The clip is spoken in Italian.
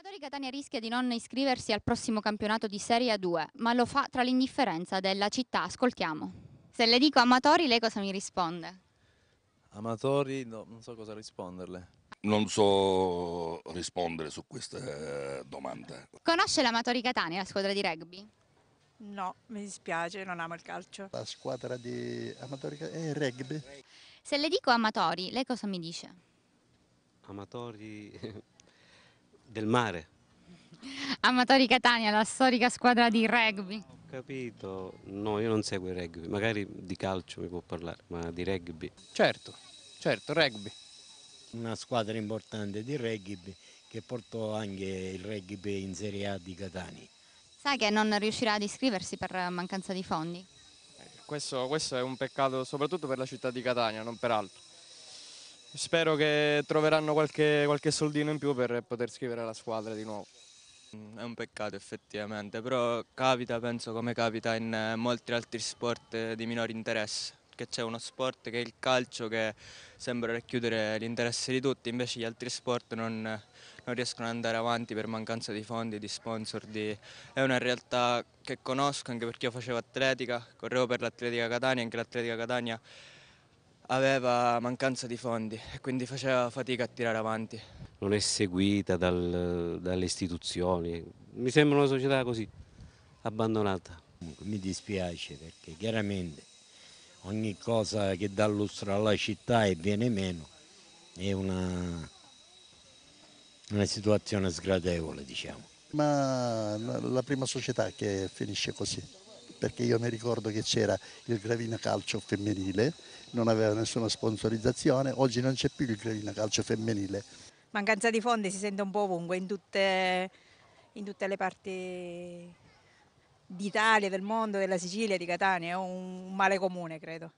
Amadori Catania rischia di non iscriversi al prossimo campionato di Serie A2, ma lo fa tra l'indifferenza della città. Ascoltiamo. Se le dico amatori, lei cosa mi risponde? Amatori, no, non so cosa risponderle. Non so rispondere su queste eh, domande. Conosce l'Amatori Catania, la squadra di rugby? No, mi dispiace, non amo il calcio. La squadra di Amatori Catania è eh, rugby. Se le dico amatori, lei cosa mi dice? Amatori del mare. Amatori Catania, la storica squadra di rugby. Ho capito, no io non seguo il rugby, magari di calcio mi può parlare, ma di rugby. Certo, certo, rugby. Una squadra importante di rugby che portò anche il rugby in Serie A di Catania. Sai che non riuscirà ad iscriversi per mancanza di fondi? Eh, questo, questo è un peccato soprattutto per la città di Catania, non per altro. Spero che troveranno qualche, qualche soldino in più per poter scrivere la squadra di nuovo. Mm, è un peccato effettivamente, però capita, penso come capita in eh, molti altri sport eh, di minore interesse, che c'è uno sport che è il calcio che sembra racchiudere l'interesse di tutti, invece gli altri sport non, non, riescono ad andare avanti per mancanza di fondi, di sponsor. Di... È una realtà che conosco anche perché io facevo atletica, correvo per l'atletica Catania, anche l'atletica Catania aveva mancanza di fondi e quindi faceva fatica a tirare avanti. Non è seguita dal, dalle istituzioni, mi sembra una società così, abbandonata. Mi dispiace perché chiaramente ogni cosa che dà lustro alla città e viene meno è una, una situazione sgradevole diciamo. Ma la prima società che finisce così perché io mi ricordo che c'era il Gravina Calcio femminile, non aveva nessuna sponsorizzazione, oggi non c'è più il Gravina Calcio femminile. Mancanza di fondi si sente un po' ovunque, in tutte, in tutte le parti d'Italia, del mondo, della Sicilia, di Catania, è un male comune credo.